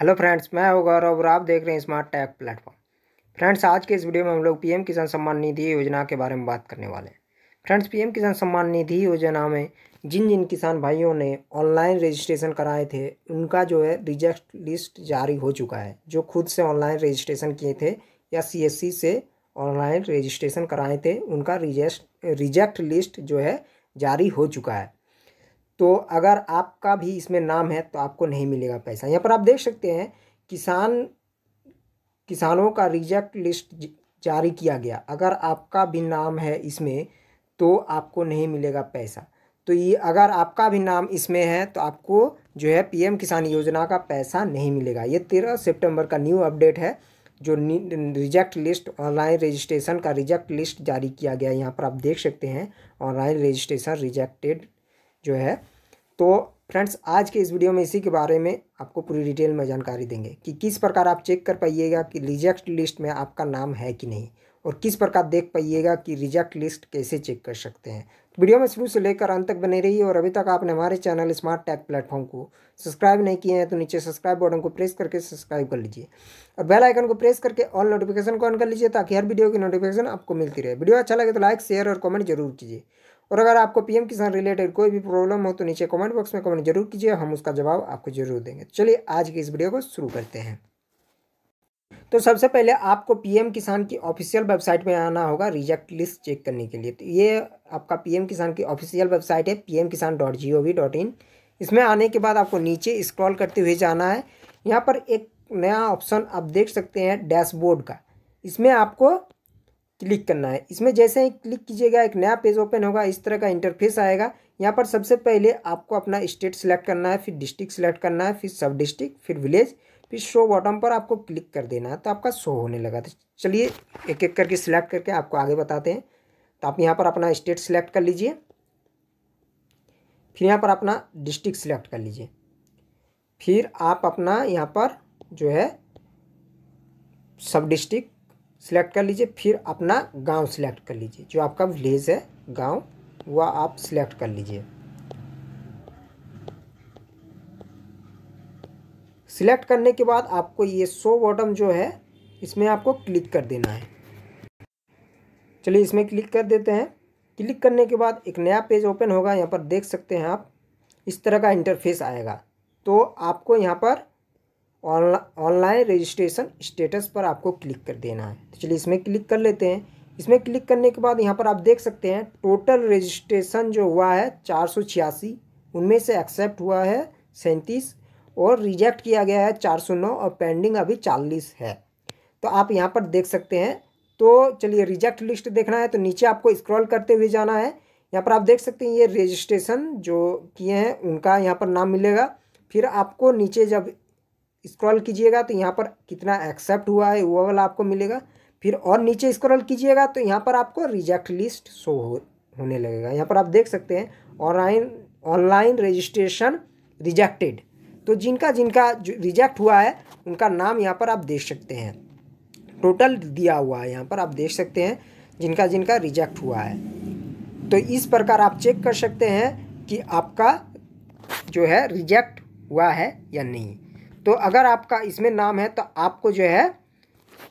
hello friends मैं हूं गौरव और आप देख रहे हैं स्मार्ट टैग प्लेटफॉर्म फ्रेंड्स आज के इस वीडियो में हम लोग पीएम किसान सम्मान निधि योजना के बारे में बात करने वाले हैं फ्रेंड्स पीएम किसान सम्मान निधि योजना में जिन जिन किसान भाइयों ने ऑनलाइन रजिस्ट्रेशन कराए थे उनका जो है रिजेक्ट लिस्ट जारी हो चुका है जो खुद से ऑनलाइन रजिस्ट्रेशन किए थे या सी से ऑनलाइन रजिस्ट्रेशन कराए थे उनका रिजेक्ट रिजेक्ट लिस्ट जो है जारी हो चुका है तो अगर आपका भी इसमें नाम है तो आपको नहीं मिलेगा पैसा यहाँ पर आप देख सकते हैं किसान किसानों का रिजेक्ट लिस्ट जारी किया गया अगर आपका भी नाम है इसमें तो आपको नहीं मिलेगा पैसा तो ये अगर आपका भी नाम इसमें है तो आपको जो है पीएम किसान योजना का पैसा नहीं मिलेगा ये तेरह सितंबर का न्यू अपडेट है जो रिजेक्ट लिस्ट ऑनलाइन रजिस्ट्रेशन का रिजेक्ट लिस्ट जारी किया गया यहाँ पर आप देख सकते हैं ऑनलाइन रजिस्ट्रेशन रिजेक्टेड जो है तो फ्रेंड्स आज के इस वीडियो में इसी के बारे में आपको पूरी डिटेल में जानकारी देंगे कि किस प्रकार आप चेक कर पाइएगा कि रिजेक्ट लिस्ट में आपका नाम है कि नहीं और किस प्रकार देख पाइएगा कि रिजेक्ट लिस्ट कैसे चेक कर सकते हैं तो वीडियो में शुरू से लेकर अंत तक बने रहिए और अभी तक आपने हमारे चैनल स्मार्ट टैग प्लेटफॉर्म को सब्सक्राइब नहीं किए हैं तो नीचे सब्सक्राइब बटन को प्रेस करके सब्सक्राइब कर लीजिए और बेल आइकन को प्रेस करके ऑल नोटिफिकेशन को ऑन कर लीजिए ताकि हर वीडियो की नोटिफिकेशन आपको मिलती रहे वीडियो अच्छा लगे तो लाइक शेयर और कमेंट जरूर कीजिए और अगर आपको पीएम किसान रिलेटेड कोई भी प्रॉब्लम हो तो नीचे कमेंट बॉक्स में कमेंट जरूर कीजिए हम उसका जवाब आपको जरूर देंगे चलिए आज की इस वीडियो को शुरू करते हैं तो सबसे पहले आपको पीएम किसान की ऑफिशियल वेबसाइट में आना होगा रिजेक्ट लिस्ट चेक करने के लिए तो ये आपका पीएम किसान की ऑफिशियल वेबसाइट है PM Kisan dot G O V dot in इसमें आने के बाद आपको नीचे स्क्रॉल करते हुए जाना है यहाँ पर एक नया ऑप्शन आप देख सकते हैं डैशबोर्ड का इसमें आपको क्लिक करना है इसमें जैसे ही क्लिक कीजिएगा एक नया पेज ओपन होगा इस तरह का इंटरफेस आएगा यहाँ पर सबसे पहले आपको अपना स्टेट सिलेक्ट करना है फिर डिस्ट्रिक्ट सिलेक्ट करना है फिर सब डिस्ट्रिक्ट फिर विलेज फिर शो बॉटम पर आपको क्लिक कर देना है तो आपका शो होने लगा तो चलिए एक एक करके सिलेक्ट करके आपको आगे बताते हैं तो आप यहाँ पर अपना स्टेट सिलेक्ट कर लीजिए फिर यहाँ पर अपना डिस्ट्रिक्ट सिलेक्ट कर लीजिए फिर आप अपना यहाँ पर जो है सब डिस्ट्रिक्ट सिलेक्ट कर लीजिए फिर अपना गांव सिलेक्ट कर लीजिए जो आपका विलेज है गांव वह आप सिलेक्ट कर लीजिए सिलेक्ट करने के बाद आपको ये सो बॉटम जो है इसमें आपको क्लिक कर देना है चलिए इसमें क्लिक कर देते हैं क्लिक करने के बाद एक नया पेज ओपन होगा यहाँ पर देख सकते हैं आप इस तरह का इंटरफेस आएगा तो आपको यहाँ पर ऑनलाइन रजिस्ट्रेशन स्टेटस पर आपको क्लिक कर देना है तो चलिए इसमें क्लिक कर लेते हैं इसमें क्लिक करने के बाद यहाँ पर आप देख सकते हैं टोटल रजिस्ट्रेशन जो हुआ है चार सौ छियासी उनमें से एक्सेप्ट हुआ है सैंतीस और रिजेक्ट किया गया है चार सौ नौ और पेंडिंग अभी चालीस है तो आप यहाँ पर देख सकते हैं तो चलिए रिजेक्ट लिस्ट देखना है तो नीचे आपको स्क्रॉल करते हुए जाना है यहाँ पर आप देख सकते हैं ये रजिस्ट्रेशन जो किए हैं उनका यहाँ पर नाम मिलेगा फिर आपको नीचे जब स्क्रॉल कीजिएगा तो यहाँ पर कितना एक्सेप्ट हुआ है वो वाला आपको मिलेगा फिर और नीचे स्क्रॉल कीजिएगा तो यहाँ पर आपको रिजेक्ट लिस्ट शो हो होने लगेगा यहाँ पर आप देख सकते हैं ऑनलाइन ऑनलाइन रजिस्ट्रेशन रिजेक्टेड तो जिनका जिनका रिजेक्ट हुआ है उनका नाम यहाँ पर आप देख सकते हैं टोटल दिया हुआ है यहाँ पर आप देख सकते हैं जिनका जिनका रिजेक्ट हुआ है तो इस प्रकार आप चेक कर सकते हैं कि आपका जो है रिजेक्ट हुआ है या नहीं तो अगर आपका इसमें नाम है तो आपको जो है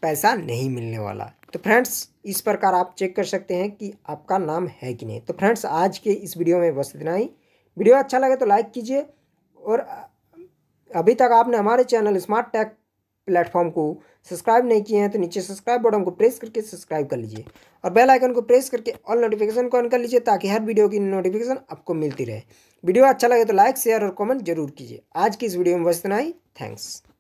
पैसा नहीं मिलने वाला तो फ्रेंड्स इस प्रकार आप चेक कर सकते हैं कि आपका नाम है कि नहीं तो फ्रेंड्स आज के इस वीडियो में बस इतना ही वीडियो अच्छा लगे तो लाइक कीजिए और अभी तक आपने हमारे चैनल स्मार्ट टैक प्लेटफॉर्म को सब्सक्राइब नहीं किए हैं तो नीचे सब्सक्राइब बटन को प्रेस करके सब्सक्राइब कर लीजिए और बेल आइकन को प्रेस करके ऑल नोटिफिकेशन को ऑन कर लीजिए ताकि हर वीडियो की नोटिफिकेशन आपको मिलती रहे वीडियो अच्छा लगे तो लाइक शेयर और कमेंट जरूर कीजिए आज की इस वीडियो में बस इतना ही थैंक्स